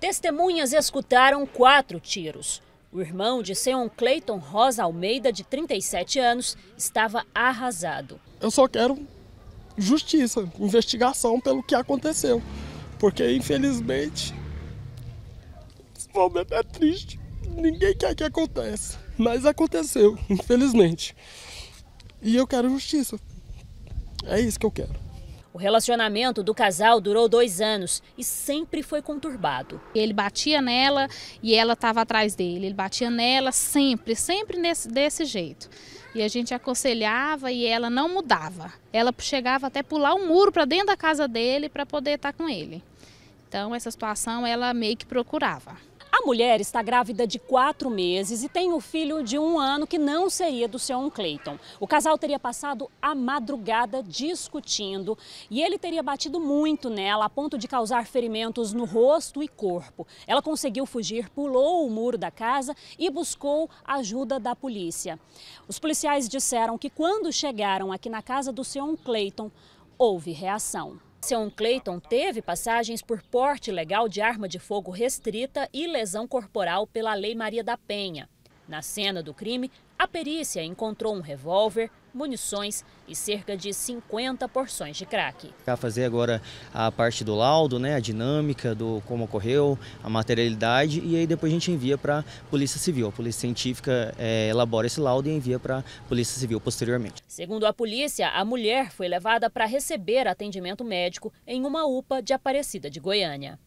Testemunhas escutaram quatro tiros. O irmão de Seon Clayton Rosa Almeida, de 37 anos, estava arrasado. Eu só quero justiça, investigação pelo que aconteceu. Porque, infelizmente, esse momento é triste. Ninguém quer que aconteça. Mas aconteceu, infelizmente. E eu quero justiça. É isso que eu quero. O relacionamento do casal durou dois anos e sempre foi conturbado. Ele batia nela e ela estava atrás dele. Ele batia nela sempre, sempre nesse, desse jeito. E a gente aconselhava e ela não mudava. Ela chegava até pular um muro para dentro da casa dele para poder estar tá com ele. Então essa situação ela meio que procurava. Uma mulher está grávida de quatro meses e tem o filho de um ano que não seria do seu Clayton. O casal teria passado a madrugada discutindo e ele teria batido muito nela a ponto de causar ferimentos no rosto e corpo. Ela conseguiu fugir, pulou o muro da casa e buscou ajuda da polícia. Os policiais disseram que quando chegaram aqui na casa do seu Clayton houve reação. Sean Clayton teve passagens por porte legal de arma de fogo restrita e lesão corporal pela Lei Maria da Penha. Na cena do crime, a perícia encontrou um revólver, munições e cerca de 50 porções de crack. Vai fazer agora a parte do laudo, né, a dinâmica do como ocorreu, a materialidade e aí depois a gente envia para a Polícia Civil. A Polícia Científica é, elabora esse laudo e envia para a Polícia Civil posteriormente. Segundo a polícia, a mulher foi levada para receber atendimento médico em uma UPA de Aparecida de Goiânia.